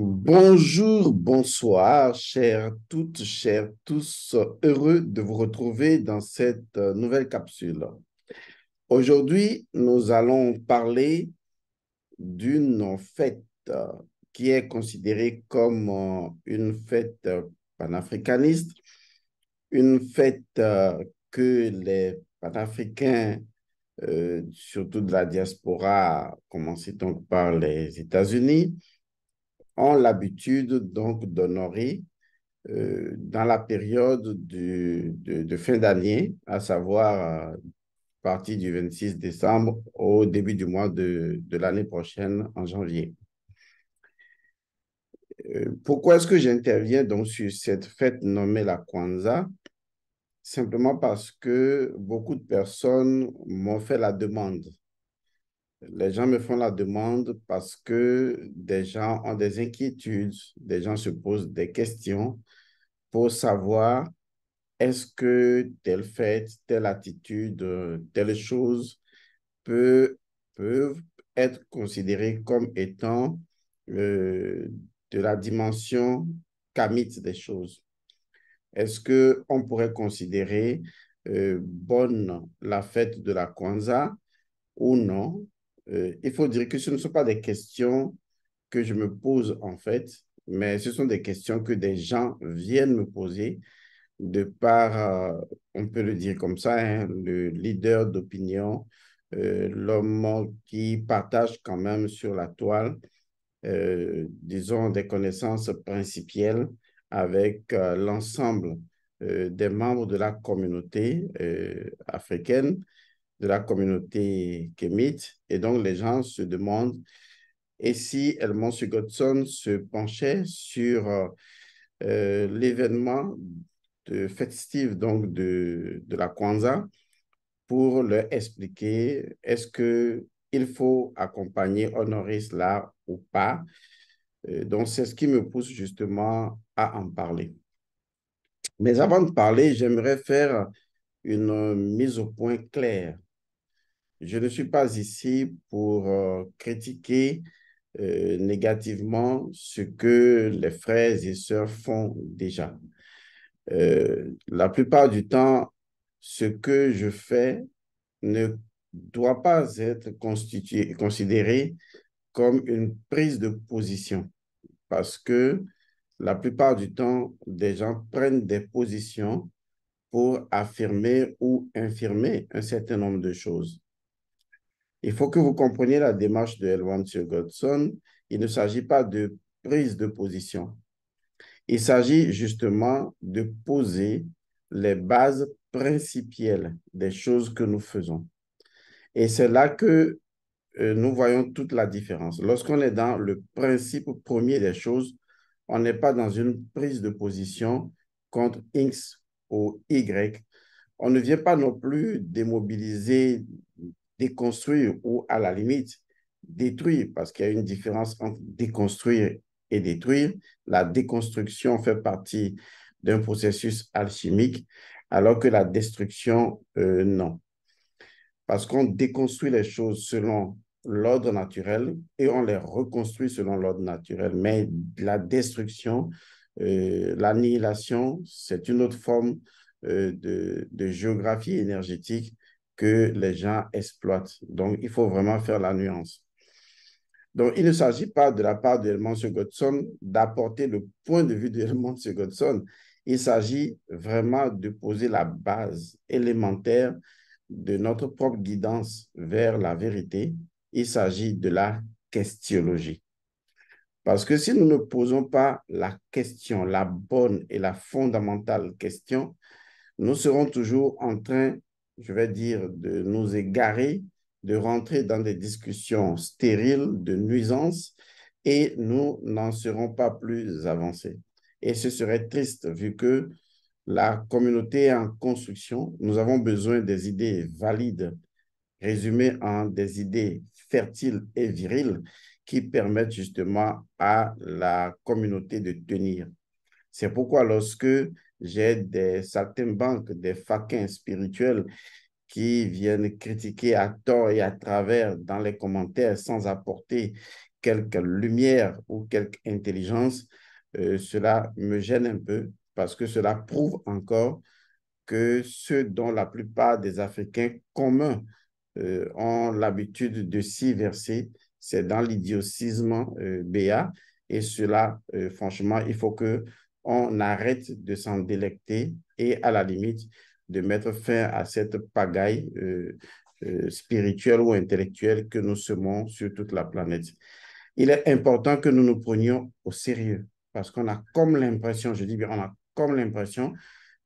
Bonjour, bonsoir, chères toutes, chers tous. Heureux de vous retrouver dans cette euh, nouvelle capsule. Aujourd'hui, nous allons parler d'une fête euh, qui est considérée comme euh, une fête panafricaniste, une fête que les panafricains, surtout de la diaspora, commencé donc par les États-Unis, ont l'habitude donc d'honorer euh, dans la période de, fin d'année, à savoir à euh, partir du 26 décembre au début du mois de, de l'année prochaine, en janvier. Euh, pourquoi est-ce que j'interviens donc sur cette fête nommée la Kwanzaa Simplement parce que beaucoup de personnes m'ont fait la demande les gens me font la demande parce que des gens ont des inquiétudes, des gens se posent des questions pour savoir est-ce que telle fête, telle attitude, telle chose peut, peuvent être considérée comme étant euh, de la dimension kamite des choses. Est-ce que on pourrait considérer euh, bonne la fête de la Kwanzaa ou non euh, il faut dire que ce ne sont pas des questions que je me pose en fait, mais ce sont des questions que des gens viennent me poser de par, euh, on peut le dire comme ça, hein, le leader d'opinion, euh, l'homme qui partage quand même sur la toile, disons, des connaissances principielles avec l'ensemble des membres de la communauté africaine de la communauté kémite. Et donc, les gens se demandent et si M. Godson se penchait sur euh, euh, l'événement festif donc de, de la Kwanzaa pour leur expliquer est-ce que il faut accompagner, Honoris là ou pas. Euh, donc, c'est ce qui me pousse justement à en parler. Mais avant de parler, j'aimerais faire une mise au point claire je ne suis pas ici pour euh, critiquer euh, négativement ce que les frères et sœurs font déjà. Euh, la plupart du temps, ce que je fais ne doit pas être constitué, considéré comme une prise de position parce que la plupart du temps, des gens prennent des positions pour affirmer ou infirmer un certain nombre de choses. Il faut que vous compreniez la démarche de Elwan Godson. Il ne s'agit pas de prise de position. Il s'agit justement de poser les bases principielles des choses que nous faisons. Et c'est là que euh, nous voyons toute la différence. Lorsqu'on est dans le principe premier des choses, on n'est pas dans une prise de position contre X ou Y. On ne vient pas non plus démobiliser déconstruire ou à la limite détruire, parce qu'il y a une différence entre déconstruire et détruire. La déconstruction fait partie d'un processus alchimique, alors que la destruction, euh, non. Parce qu'on déconstruit les choses selon l'ordre naturel et on les reconstruit selon l'ordre naturel. Mais la destruction, euh, l'annihilation, c'est une autre forme euh, de, géographie énergétique que les gens exploitent. Donc, il faut vraiment faire la nuance. Donc, il ne s'agit pas de la part de Hermann Godson d'apporter le point de vue de Hermann Godson. Il s'agit vraiment de poser la base élémentaire de notre propre guidance vers la vérité. Il s'agit de la questionologie. Parce que si nous ne posons pas la question, la bonne et la fondamentale question, nous serons toujours en train je vais dire, de nous égarer, de rentrer dans des discussions stériles, de nuisances, et nous n'en serons pas plus avancés. Et ce serait triste vu que la communauté est en construction. Nous avons besoin des idées valides, résumées en des idées fertiles et viriles qui permettent justement à la communauté de tenir. C'est pourquoi lorsque j'ai des banques des faquins spirituels qui viennent critiquer à tort et à travers dans les commentaires sans apporter quelque lumière ou quelque intelligence. Euh, cela me gêne un peu parce que cela prouve encore que ceux dont la plupart des Africains communs euh, ont l'habitude de s'y verser, c'est dans l'idiocisme euh, béat. Et cela, euh, franchement, il faut que on arrête de s'en délecter et à la limite de mettre fin à cette pagaille euh, euh, spirituelle ou intellectuelle que nous semons sur toute la planète. Il est important que nous nous prenions au sérieux parce qu'on a comme l'impression, je dis bien, on a comme l'impression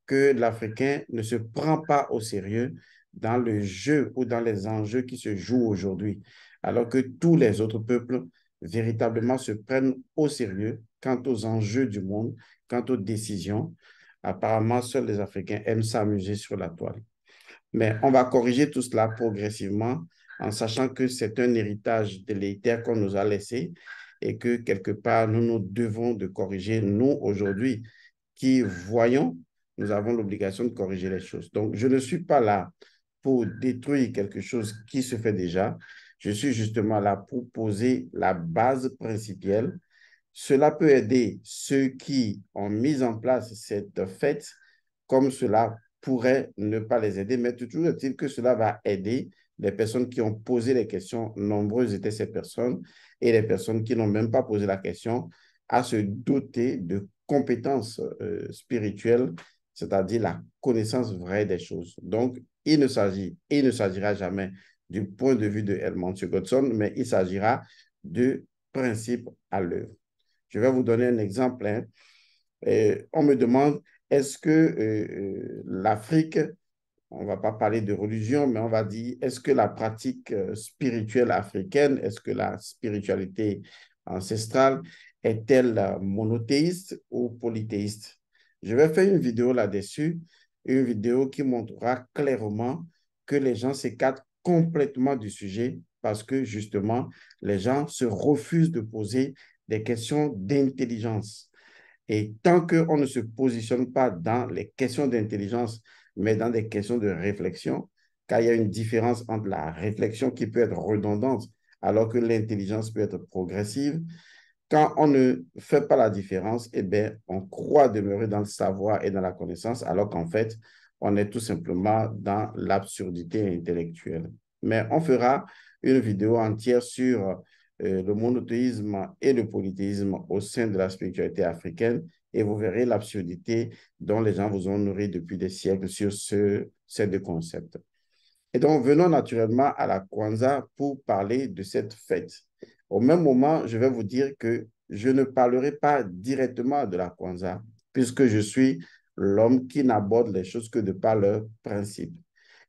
que l'Africain ne se prend pas au sérieux dans le jeu ou dans les enjeux qui se jouent aujourd'hui, alors que tous les autres peuples véritablement se prennent au sérieux quant aux enjeux du monde Quant aux décisions, apparemment, seuls les Africains aiment s'amuser sur la toile. Mais on va corriger tout cela progressivement en sachant que c'est un héritage délétère qu'on nous a laissé et que quelque part, nous nous devons de corriger, nous, aujourd'hui, qui voyons, nous avons l'obligation de corriger les choses. Donc, je ne suis pas là pour détruire quelque chose qui se fait déjà. Je suis justement là pour poser la base principielle cela peut aider ceux qui ont mis en place cette fête, comme cela pourrait ne pas les aider, mais toujours est-il que cela va aider les personnes qui ont posé des questions, nombreuses étaient ces personnes, et les personnes qui n'ont même pas posé la question, à se doter de compétences euh, spirituelles, c'est-à-dire la connaissance vraie des choses. Donc, il ne s'agit, il ne s'agira jamais du point de vue de Helmut Godson, mais il s'agira de principe à l'œuvre. Je vais vous donner un exemple. Hein. Euh, on me demande, est-ce que euh, euh, l'Afrique, on ne va pas parler de religion, mais on va dire, est-ce que la pratique spirituelle africaine, est-ce que la spiritualité ancestrale est-elle monothéiste ou polythéiste Je vais faire une vidéo là-dessus, une vidéo qui montrera clairement que les gens s'écartent complètement du sujet parce que justement, les gens se refusent de poser des questions d'intelligence. Et tant qu'on ne se positionne pas dans les questions d'intelligence, mais dans des questions de réflexion, car il y a une différence entre la réflexion qui peut être redondante, alors que l'intelligence peut être progressive, quand on ne fait pas la différence, eh bien, on croit demeurer dans le savoir et dans la connaissance, alors qu'en fait, on est tout simplement dans l'absurdité intellectuelle. Mais on fera une vidéo entière sur euh, le monothéisme et le polythéisme au sein de la spiritualité africaine et vous verrez l'absurdité dont les gens vous ont nourri depuis des siècles sur ce, ces deux concepts. Et donc, venons naturellement à la Kwanzaa pour parler de cette fête. Au même moment, je vais vous dire que je ne parlerai pas directement de la Kwanzaa, puisque je suis l'homme qui n'aborde les choses que de par leur principe.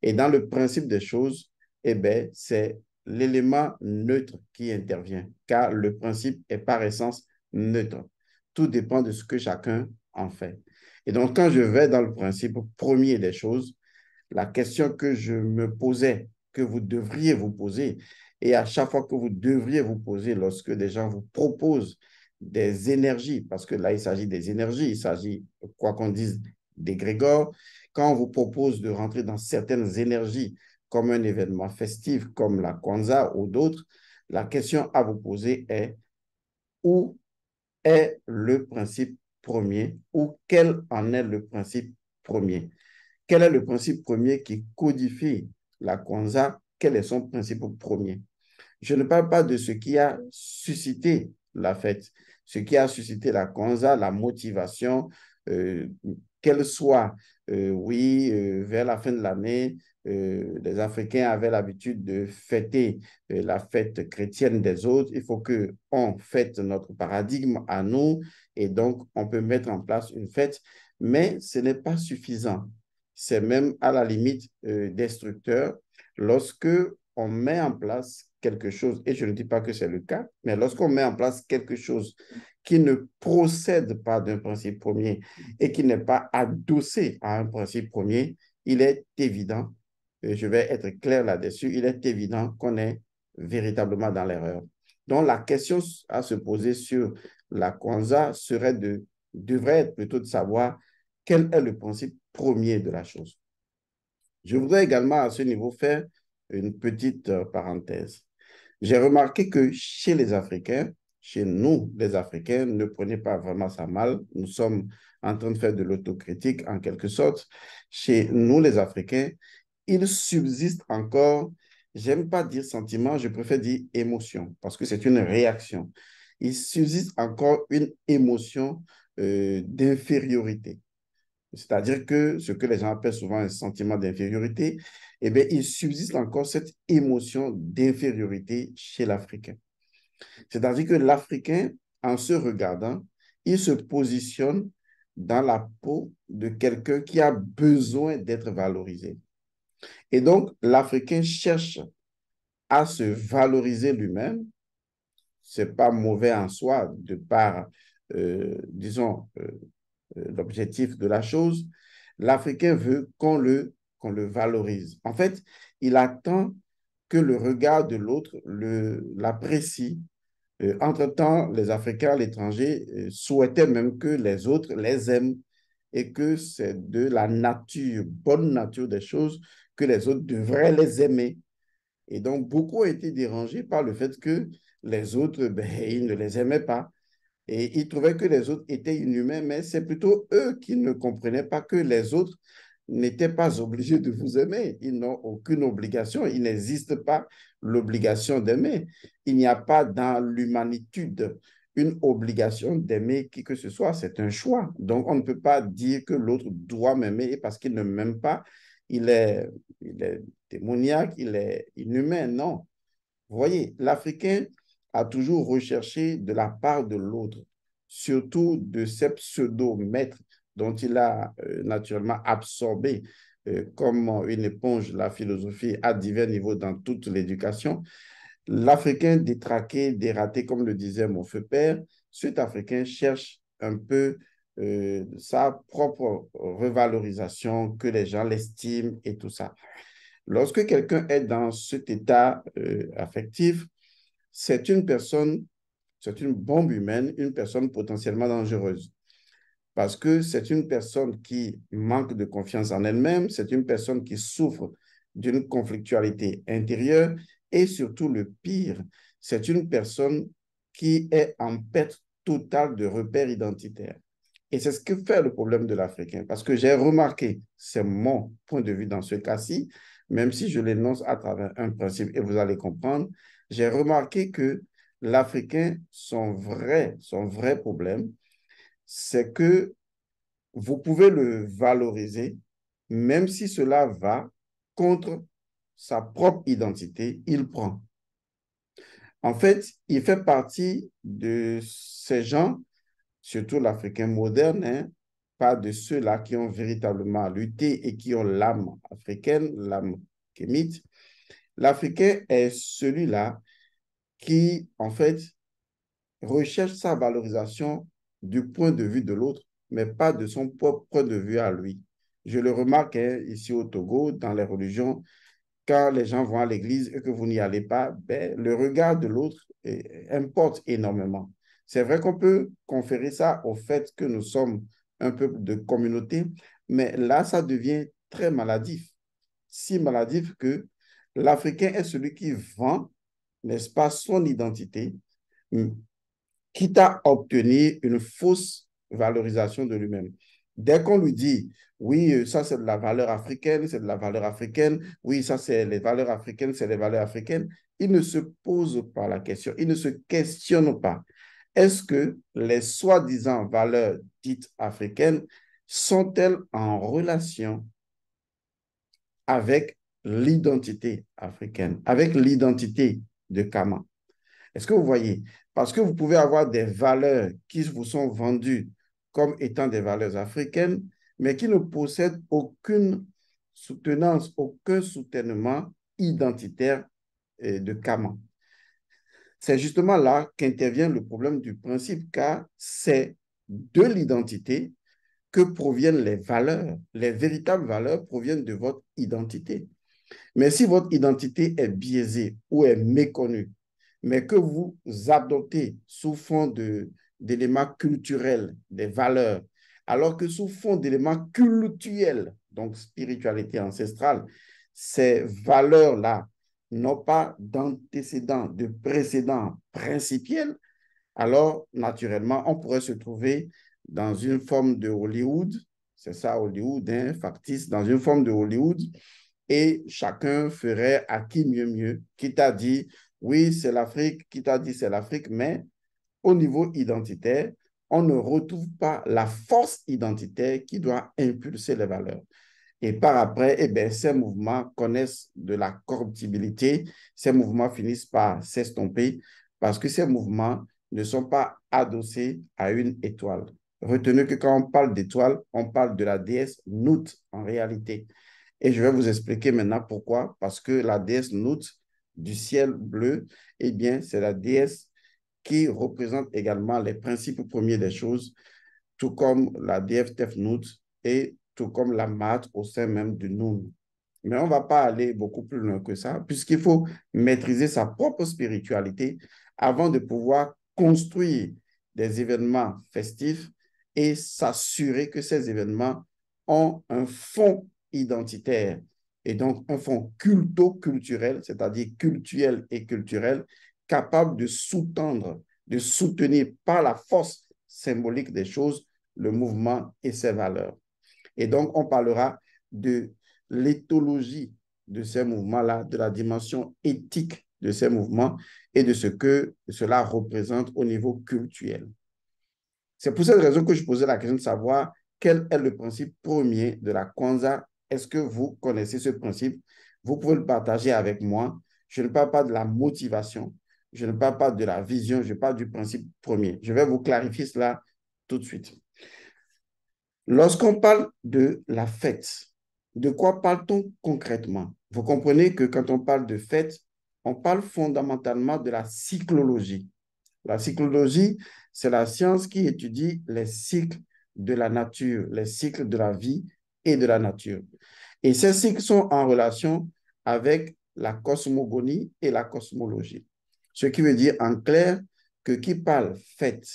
Et dans le principe des choses, eh bien, c'est l'élément neutre qui intervient, car le principe est par essence neutre. Tout dépend de ce que chacun en fait. Et donc, quand je vais dans le principe premier des choses, la question que je me posais, que vous devriez vous poser, et à chaque fois que vous devriez vous poser lorsque des gens vous proposent des énergies, parce que là, il s'agit des énergies, il s'agit, quoi qu'on dise, des grégores, quand on vous propose de rentrer dans certaines énergies, comme un événement festif comme la Kwanzaa ou d'autres, la question à vous poser est où est le principe premier ou quel en est le principe premier Quel est le principe premier qui codifie la Kwanzaa Quel est son principe premier Je ne parle pas de ce qui a suscité la fête, ce qui a suscité la Kwanzaa, la motivation, euh, qu'elle soit, euh, oui, euh, vers la fin de l'année, euh, les Africains avaient l'habitude de fêter la fête chrétienne des autres. Il faut que on fête notre paradigme à nous et donc on peut mettre en place une fête, mais ce n'est pas suffisant. C'est même à la limite destructeur lorsque on met en place quelque chose, et je ne dis pas que c'est le cas, mais lorsqu'on met en place quelque chose qui ne procède pas d'un principe premier et qui n'est pas adossé à un principe premier, il est évident, et je vais être clair là-dessus, il est évident qu'on est véritablement dans l'erreur. Donc la question à se poser sur la Kwanzaa serait de, devrait être plutôt de savoir quel est le principe premier de la chose. Je voudrais également à ce niveau faire une petite euh, parenthèse. J'ai remarqué que chez les Africains, chez nous, les Africains, ne prenez pas vraiment ça mal. Nous sommes en train de faire de l'autocritique en quelque sorte. Chez nous, les Africains, il subsiste encore, j'aime pas dire sentiment, je préfère dire émotion, parce que c'est une réaction. Il subsiste encore une émotion euh, d'infériorité. C'est-à-dire que ce que les gens appellent souvent un sentiment d'infériorité, eh bien, il subsiste encore cette émotion d'infériorité chez l'Africain. C'est-à-dire que l'Africain, en se regardant, il se positionne dans la peau de quelqu'un qui a besoin d'être valorisé. Et donc, l'Africain cherche à se valoriser lui-même. Ce n'est pas mauvais en soi de par, euh, disons, euh, euh, l'objectif de la chose. L'Africain veut qu'on le, qu'on le valorise. En fait, il attend que le regard de l'autre l'apprécie euh, entre-temps, les Africains à l'étranger euh, souhaitaient même que les autres les aiment et que c'est de la nature, bonne nature des choses, que les autres devraient les aimer. Et donc, beaucoup ont été dérangés par le fait que les autres, ben, ils ne les aimaient pas. Et ils trouvaient que les autres étaient inhumains, mais c'est plutôt eux qui ne comprenaient pas que les autres n'étaient pas obligés de vous aimer. Ils n'ont aucune obligation. Il n'existe pas l'obligation d'aimer. Il n'y a pas dans l'humanité une obligation d'aimer qui que ce soit. C'est un choix. Donc, on ne peut pas dire que l'autre doit m'aimer parce qu'il ne m'aime pas, il est, il est démoniaque, il est inhumain. Non. Vous voyez, l'Africain a toujours recherché de la part de l'autre, surtout de ses pseudo-maîtres dont il a euh, naturellement absorbé euh, comme une éponge la philosophie à divers niveaux dans toute l'éducation, l'Africain détraqué, dératé, comme le disait mon feu père, Sud-Africain cherche un peu euh, sa propre revalorisation, que les gens l'estiment et tout ça. Lorsque quelqu'un est dans cet état affectif, c'est une personne, c'est une bombe humaine, une personne potentiellement dangereuse parce que c'est une personne qui manque de confiance en elle-même, c'est une personne qui souffre d'une conflictualité intérieure et surtout le pire, c'est une personne qui est en perte totale de repères identitaires. Et c'est ce que fait le problème de l'Africain, parce que j'ai remarqué, c'est mon point de vue dans ce cas-ci, même si je l'énonce à travers un principe et vous allez comprendre, j'ai remarqué que l'Africain, son vrai, son vrai problème, c'est que vous pouvez le valoriser, même si cela va contre sa propre identité, il prend. En fait, il fait partie de ces gens, surtout l'Africain moderne, hein, pas de ceux-là qui ont véritablement lutté et qui ont l'âme africaine, l'âme kémite. L'Africain est celui-là qui, en fait, recherche sa valorisation du point de vue de l'autre, mais pas de son propre point de vue à lui. Je le remarque hein, ici au Togo, dans les religions, quand les gens vont à l'église et que vous n'y allez pas, ben, le regard de l'autre eh, importe énormément. C'est vrai qu'on peut conférer ça au fait que nous sommes un peuple de communauté, mais là, ça devient très maladif. Si maladif que l'Africain est celui qui vend, n'est-ce pas, son identité quitte à obtenir une fausse valorisation de lui-même. Dès qu'on lui dit, oui, euh, ça c'est de la valeur africaine, c'est de la valeur africaine, oui, ça c'est les valeurs africaines, c'est les valeurs africaines, il ne se pose pas la question, il ne se questionne pas. Est-ce que les soi-disant valeurs dites africaines sont-elles en relation avec l'identité africaine, avec l'identité de Kama est-ce que vous voyez Parce que vous pouvez avoir des valeurs qui vous sont vendues comme étant des valeurs africaines, mais qui ne possèdent aucune soutenance, aucun soutènement identitaire euh, de Kaman. C'est justement là qu'intervient le problème du principe, car c'est de l'identité que proviennent les valeurs. Les véritables valeurs proviennent de votre identité. Mais si votre identité est biaisée ou est méconnue, mais que vous adoptez sous fond d'éléments culturels, des valeurs, alors que sous fond d'éléments cultuels, donc spiritualité ancestrale, ces valeurs-là n'ont pas d'antécédent, de précédent principiel, alors naturellement, on pourrait se trouver dans une forme de Hollywood, c'est ça Hollywood, hein, factice, dans une forme de Hollywood, et chacun ferait à qui mieux mieux, quitte à dire, oui, c'est l'Afrique, qui t'a dit c'est l'Afrique, mais au niveau identitaire, on ne retrouve pas la force identitaire qui doit impulser les valeurs. Et par après, eh bien, ces mouvements connaissent de la corruptibilité, ces mouvements finissent par s'estomper parce que ces mouvements ne sont pas adossés à une étoile. Retenez que quand on parle d'étoile, on parle de la déesse Nout en réalité. Et je vais vous expliquer maintenant pourquoi. Parce que la déesse Nout, du ciel bleu, eh bien, c'est la déesse qui représente également les principes premiers des choses, tout comme la déesse Tefnut et tout comme la mat au sein même du Noun. Mais on ne va pas aller beaucoup plus loin que ça, puisqu'il faut maîtriser sa propre spiritualité avant de pouvoir construire des événements festifs et s'assurer que ces événements ont un fond identitaire et donc un fonds culto-culturel, c'est-à-dire cultuel et culturel, capable de sous-tendre, de soutenir par la force symbolique des choses le mouvement et ses valeurs. Et donc, on parlera de l'éthologie de ces mouvements-là, de la dimension éthique de ces mouvements et de ce que cela représente au niveau culturel. C'est pour cette raison que je posais la question de savoir quel est le principe premier de la Kwanzaa est-ce que vous connaissez ce principe? Vous pouvez le partager avec moi. Je ne parle pas de la motivation, je ne parle pas de la vision, je parle du principe premier. Je vais vous clarifier cela tout de suite. Lorsqu'on parle de la fête, de quoi parle-t-on concrètement Vous comprenez que quand on parle de fête, on parle fondamentalement de la cyclologie. La cyclologie, c'est la science qui étudie les cycles de la nature, les cycles de la vie, et de la nature. Et ces cycles sont en relation avec la cosmogonie et la cosmologie. Ce qui veut dire en clair que qui parle fête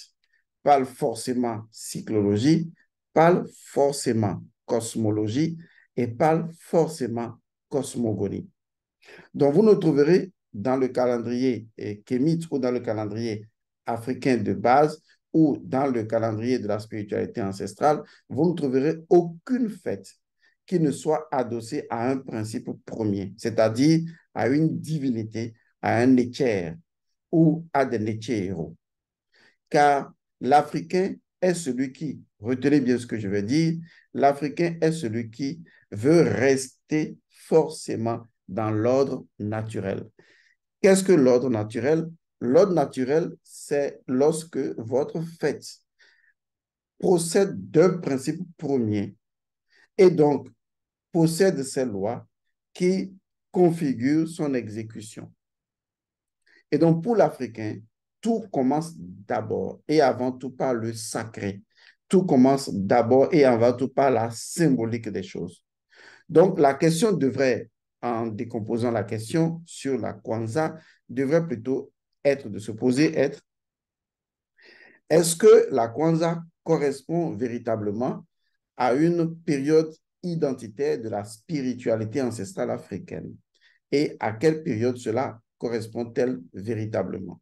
parle forcément cyclologie, parle forcément cosmologie et parle forcément cosmogonie. Donc vous ne trouverez dans le calendrier eh, kémite ou dans le calendrier africain de base ou dans le calendrier de la spiritualité ancestrale, vous ne trouverez aucune fête qui ne soit adossée à un principe premier, c'est-à-dire à une divinité, à un étière ou à des héros. Car l'Africain est celui qui, retenez bien ce que je veux dire, l'Africain est celui qui veut rester forcément dans l'ordre naturel. Qu'est-ce que l'ordre naturel L'ordre naturel, c'est lorsque votre fête procède d'un principe premier et donc possède ces lois qui configurent son exécution. Et donc pour l'Africain, tout commence d'abord et avant tout par le sacré. Tout commence d'abord et avant tout par la symbolique des choses. Donc la question devrait, en décomposant la question sur la Kwanzaa, devrait plutôt être, de se poser être, est-ce que la Kwanza correspond véritablement à une période identitaire de la spiritualité ancestrale africaine et à quelle période cela correspond-elle véritablement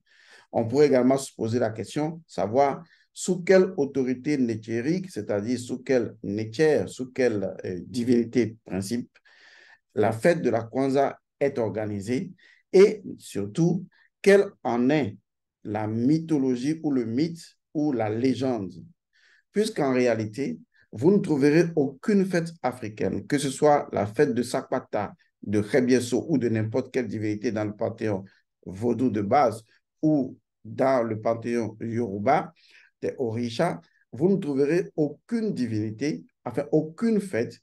On pourrait également se poser la question, savoir sous quelle autorité nétérique, c'est-à-dire sous quelle nature, sous quelle euh, divinité principe, la fête de la Kwanza est organisée et surtout quelle en est la mythologie ou le mythe ou la légende, puisqu'en réalité, vous ne trouverez aucune fête africaine, que ce soit la fête de Sakpata, de Khebieso ou de n'importe quelle divinité dans le panthéon vaudou de base ou dans le panthéon yoruba des Orisha, vous ne trouverez aucune divinité, enfin aucune fête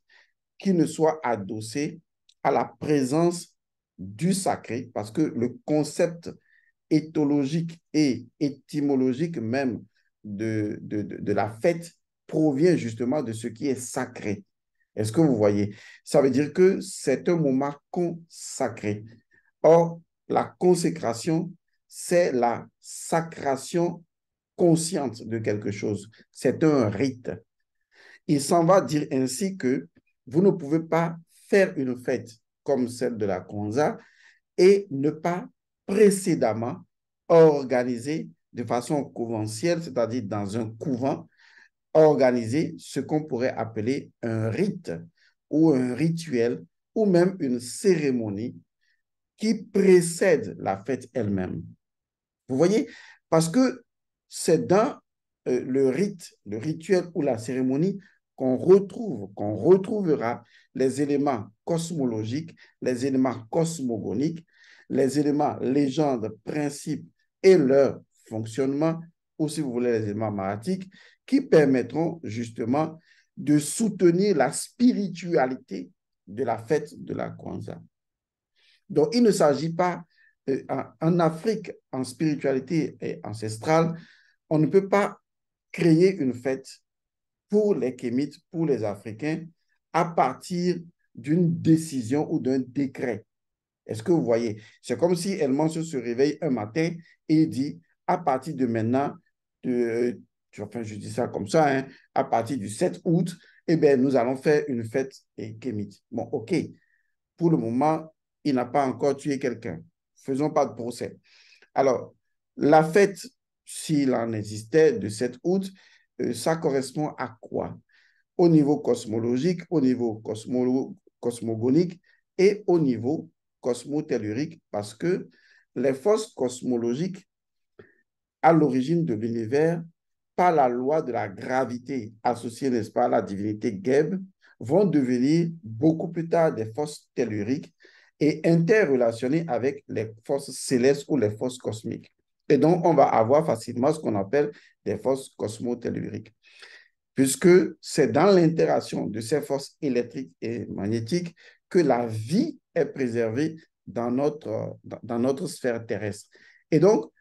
qui ne soit adossée à la présence du sacré, parce que le concept éthologique et étymologique même de, de, la fête provient justement de ce qui est sacré. Est-ce que vous voyez Ça veut dire que c'est un moment consacré. Or, la consécration, c'est la sacration consciente de quelque chose. C'est un rite. Il s'en va dire ainsi que vous ne pouvez pas faire une fête comme celle de la Conza et ne pas précédemment organisé de façon conventionnelle, c'est-à-dire dans un couvent, organisé ce qu'on pourrait appeler un rite ou un rituel ou même une cérémonie qui précède la fête elle-même. Vous voyez, parce que c'est dans euh, le rite, le rituel ou la cérémonie qu'on retrouve, qu'on retrouvera les éléments cosmologiques, les éléments cosmogoniques, les éléments légendes, principes et leur fonctionnement, ou si vous voulez les éléments maratiques, qui permettront justement de soutenir la spiritualité de la fête de la Kwanzaa. Donc, il ne s'agit pas, euh, en Afrique, en spiritualité et ancestrale, on ne peut pas créer une fête pour les Kémites, pour les Africains, à partir d'une décision ou d'un décret. Est-ce que vous voyez C'est comme si Elmanso se réveille un matin et dit, à partir de maintenant, enfin, je dis ça comme ça, hein, à partir du 7 août, eh bien, nous allons faire une fête et Bon, OK. Pour le moment, il n'a pas encore tué quelqu'un. Faisons pas de procès. Alors, la fête, s'il en existait, de 7 août, euh, ça correspond à quoi Au niveau cosmologique, au niveau cosmogonique et au niveau cosmotellurique parce que les forces cosmologiques à l'origine de l'univers, par la loi de la gravité associée, n'est-ce pas, à la divinité Geb, vont devenir beaucoup plus tard des forces telluriques et interrelationnées avec les forces célestes ou les forces cosmiques. Et donc, on va avoir facilement ce qu'on appelle des forces cosmotelluriques, puisque c'est dans l'interaction de ces forces électriques et magnétiques que la vie est préservé dans notre, dans notre sphère terrestre. Et donc,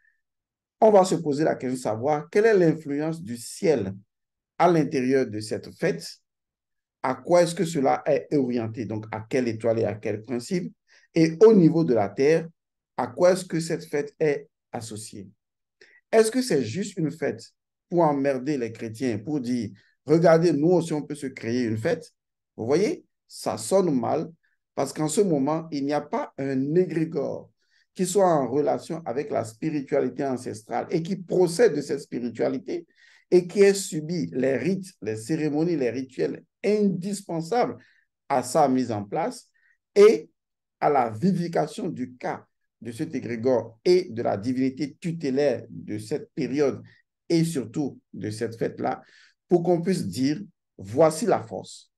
on va se poser la question de savoir quelle est l'influence du ciel à l'intérieur de cette fête, à quoi est-ce que cela est orienté, donc à quelle étoile et à quel principe, et au niveau de la Terre, à quoi est-ce que cette fête est associée. Est-ce que c'est juste une fête pour emmerder les chrétiens, pour dire, regardez, nous aussi, on peut se créer une fête Vous voyez, ça sonne mal, parce qu'en ce moment, il n'y a pas un égrégore qui soit en relation avec la spiritualité ancestrale et qui procède de cette spiritualité et qui ait subi les rites, les cérémonies, les rituels indispensables à sa mise en place et à la vivification du cas de cet égrégore et de la divinité tutélaire de cette période et surtout de cette fête-là, pour qu'on puisse dire, voici la force.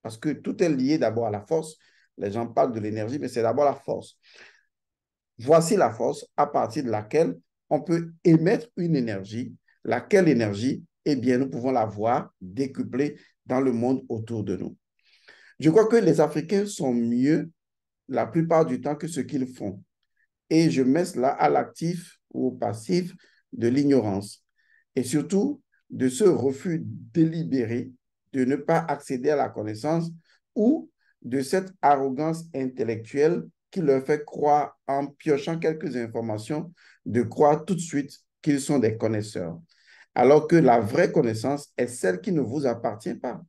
Parce que tout est lié d'abord à la force, les gens parlent de l'énergie, mais c'est d'abord la force. Voici la force à partir de laquelle on peut émettre une énergie, laquelle énergie, eh bien, nous pouvons la voir décuplée dans le monde autour de nous. Je crois que les Africains sont mieux la plupart du temps que ce qu'ils font. Et je mets cela à l'actif ou au passif de l'ignorance. Et surtout, de ce refus délibéré de ne pas accéder à la connaissance ou de cette arrogance intellectuelle qui leur fait croire, en piochant quelques informations, de croire tout de suite qu'ils sont des connaisseurs. Alors que la vraie connaissance est celle qui ne vous appartient pas.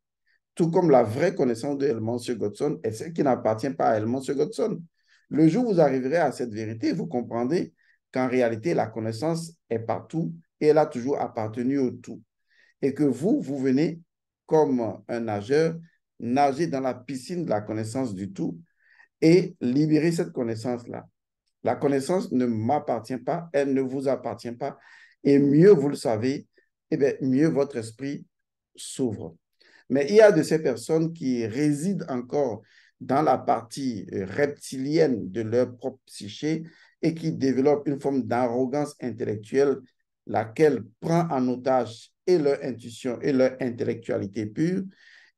Tout comme la vraie connaissance de Monsieur Godson est celle qui n'appartient pas à M. Godson. Le jour où vous arriverez à cette vérité, vous comprendrez qu'en réalité, la connaissance est partout et elle a toujours appartenu au tout. Et que vous, vous venez comme un nageur nager dans la piscine de la connaissance du tout et libérer cette connaissance-là. La connaissance ne m'appartient pas, elle ne vous appartient pas. Et mieux vous le savez, et eh mieux votre esprit s'ouvre. Mais il y a de ces personnes qui résident encore dans la partie euh, reptilienne de leur propre psyché et qui développent une forme d'arrogance intellectuelle, laquelle prend en otage et leur intuition et leur intellectualité pure,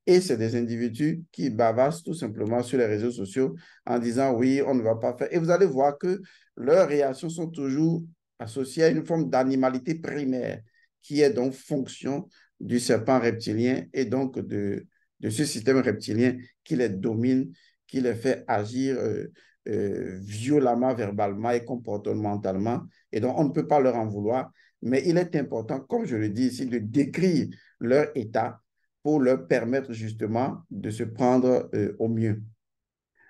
et c'est des individus qui bavassent tout simplement sur les réseaux sociaux en disant oui, on ne va pas faire. Et vous allez voir que leurs réactions sont toujours associées à une forme d'animalité primaire qui est donc fonction du serpent reptilien et donc de, de ce système reptilien qui les domine, qui les fait agir euh, euh, violemment, verbalement et comportementalement. Et donc, on ne peut pas leur en vouloir. Mais il est important, comme je le dis ici, de décrire leur état pour leur permettre justement de se prendre euh, au mieux.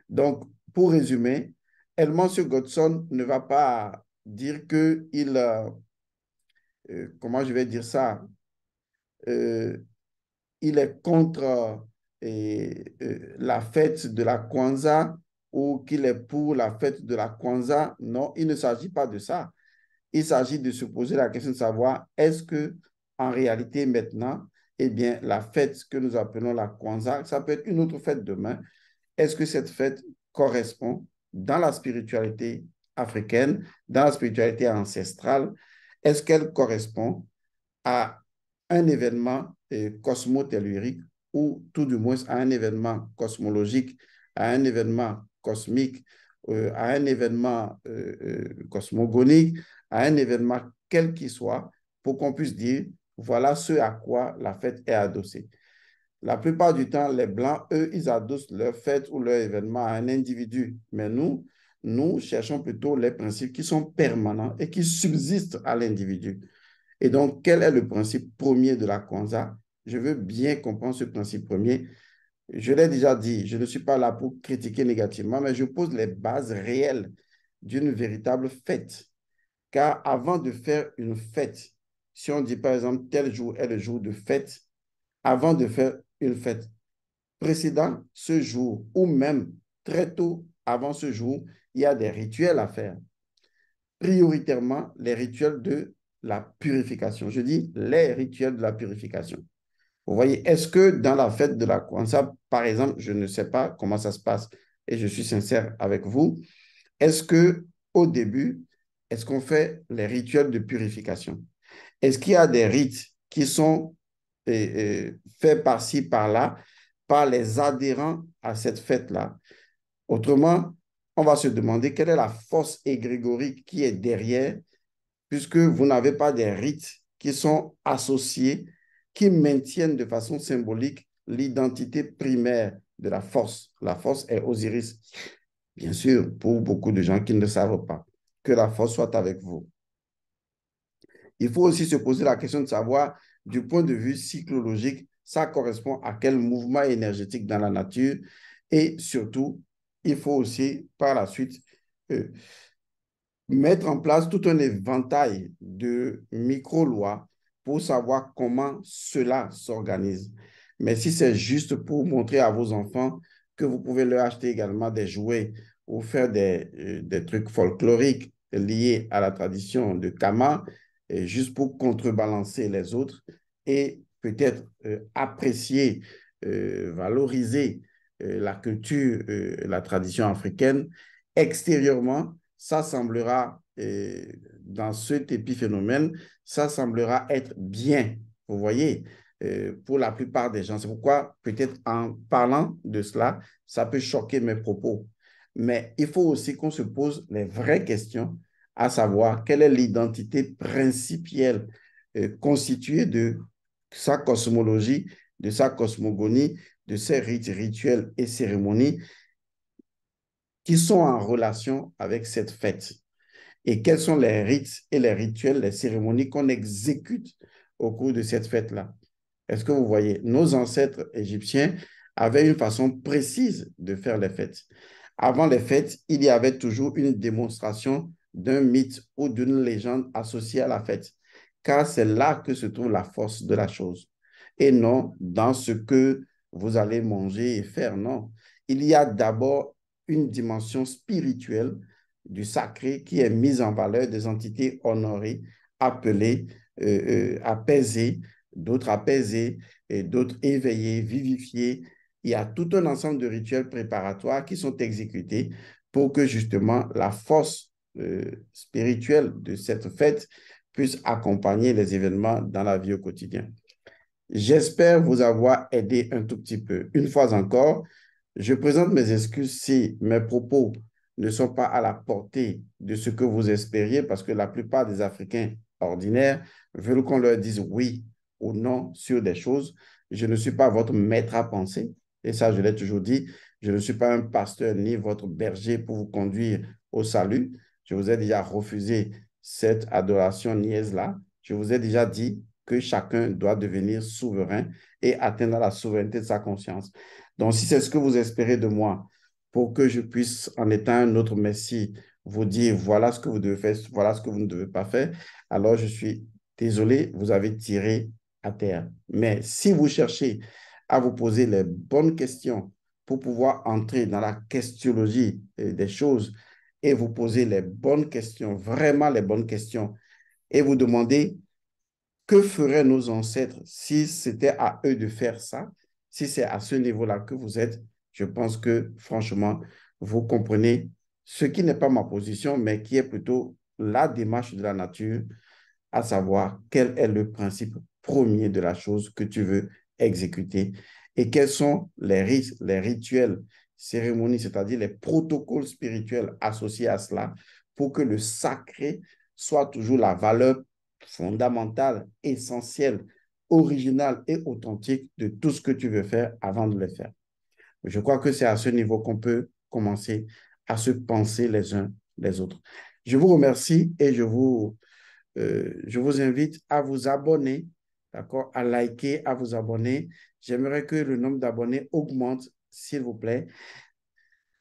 Donc, pour résumer, M. Godson ne va pas dire que il, euh, euh, comment je vais dire ça, il est contre la fête de la Kwanzaa ou qu'il est pour la fête de la Kwanzaa. Non, il ne s'agit pas de ça. Il s'agit de se poser la question de savoir est-ce que en réalité maintenant eh bien, la fête que nous appelons la Kwanzaa, ça peut être une autre fête demain. Est-ce que cette fête correspond dans la spiritualité africaine, dans la spiritualité ancestrale Est-ce qu'elle correspond à un événement eh, cosmotellurique ou tout du moins à un événement cosmologique, à un événement cosmique, euh, à un événement euh, euh, cosmogonique, à un événement quel qu'il soit, pour qu'on puisse dire voilà ce à quoi la fête est adossée. La plupart du temps, les Blancs, eux, ils adossent leur fête ou leur événement à un individu. Mais nous, nous cherchons plutôt les principes qui sont permanents et qui subsistent à l'individu. Et donc, quel est le principe premier de la Kwanzaa Je veux bien comprendre ce principe premier. Je l'ai déjà dit, je ne suis pas là pour critiquer négativement, mais je pose les bases réelles d'une véritable fête. Car avant de faire une fête, si on dit par exemple tel jour est le jour de fête, avant de faire une fête précédant ce jour ou même très tôt avant ce jour, il y a des rituels à faire. Prioritairement, les rituels de la purification. Je dis les rituels de la purification. Vous voyez, est-ce que dans la fête de la Kwanzaa, par exemple, je ne sais pas comment ça se passe et je suis sincère avec vous, est-ce que au début, est-ce qu'on fait les rituels de purification est-ce qu'il y a des rites qui sont euh, euh, faits par-ci, par-là, par les adhérents à cette fête-là Autrement, on va se demander quelle est la force égrégorique qui est derrière, puisque vous n'avez pas des rites qui sont associés, qui maintiennent de façon symbolique l'identité primaire de la force. La force est Osiris. Bien sûr, pour beaucoup de gens qui ne savent pas, que la force soit avec vous. Il faut aussi se poser la question de savoir, du point de vue cyclologique, ça correspond à quel mouvement énergétique dans la nature. Et surtout, il faut aussi, par la suite, euh, mettre en place tout un éventail de micro-lois pour savoir comment cela s'organise. Mais si c'est juste pour montrer à vos enfants que vous pouvez leur acheter également des jouets ou faire des euh, trucs folkloriques liés à la tradition de Kama, euh, juste pour contrebalancer les autres et peut-être euh, apprécier, euh, valoriser la culture, la tradition africaine extérieurement, ça semblera, dans cet épiphénomène, ça semblera être bien, vous voyez, pour la plupart des gens. C'est pourquoi, peut-être en parlant de cela, ça peut choquer mes propos. Mais il faut aussi qu'on se pose les vraies questions à savoir quelle est l'identité principielle euh, constituée de sa cosmologie, de sa cosmogonie, de ses rites, rituels et cérémonies qui sont en relation avec cette fête. Et quels sont les rites et les rituels, les cérémonies qu'on exécute au cours de cette fête-là. Est-ce que vous voyez, nos ancêtres égyptiens avaient une façon précise de faire les fêtes. Avant les fêtes, il y avait toujours une démonstration d'un mythe ou d'une légende associée à la fête, car c'est là que se trouve la force de la chose, et non dans ce que vous allez manger et faire, non. Il y a d'abord une dimension spirituelle du sacré qui est mise en valeur des entités honorées, appelées, euh, euh, apaisées, d'autres apaisées, et d'autres éveillées, vivifiées. Il y a tout un ensemble de rituels préparatoires qui sont exécutés pour que justement la force euh, spirituel de cette fête puisse accompagner les événements dans la vie au quotidien. J'espère vous avoir aidé un tout petit peu. Une fois encore, je présente mes excuses si mes propos ne sont pas à la portée de ce que vous espériez, parce que la plupart des Africains ordinaires veulent qu'on leur dise oui ou non sur des choses. Je ne suis pas votre maître à penser, et ça, je l'ai toujours dit, je ne suis pas un pasteur ni votre berger pour vous conduire au salut. Je vous ai déjà refusé cette adoration niaise-là. Je vous ai déjà dit que chacun doit devenir souverain et atteindre la souveraineté de sa conscience. Donc, si c'est ce que vous espérez de moi, pour que je puisse, en étant un autre Messie, vous dire voilà ce que vous devez faire, voilà ce que vous ne devez pas faire, alors je suis désolé, vous avez tiré à terre. Mais si vous cherchez à vous poser les bonnes questions pour pouvoir entrer dans la questionologie euh, des choses, et vous posez les bonnes questions, vraiment les bonnes questions, et vous demandez que feraient nos ancêtres si c'était à eux de faire ça, si c'est à ce niveau-là que vous êtes, je pense que franchement, vous comprenez ce qui n'est pas ma position, mais qui est plutôt la démarche de la nature, à savoir quel est le principe premier de la chose que tu veux exécuter et quels sont les rites, les rituels cérémonie, c'est-à-dire les protocoles spirituels associés à cela, pour que le sacré soit toujours la valeur fondamentale, essentielle, originale et authentique de tout ce que tu veux faire avant de le faire. Je crois que c'est à ce niveau qu'on peut commencer à se penser les uns les autres. Je vous remercie et je vous, euh, je vous invite à vous abonner, d'accord, à liker, à vous abonner. J'aimerais que le nombre d'abonnés augmente s'il vous plaît.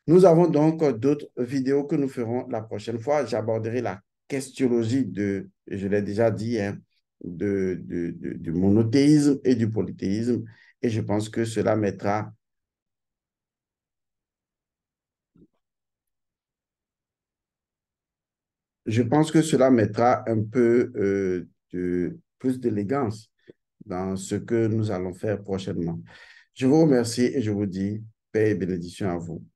Nous avons donc d'autres vidéos que nous ferons la prochaine fois. J'aborderai la questionologie de, je l'ai déjà dit, hein, de, du monothéisme et du polythéisme. Et je pense que cela mettra je pense que cela mettra un peu euh, de, plus d'élégance dans ce que nous allons faire prochainement. Je vous remercie et je vous dis paix et bénédiction à vous.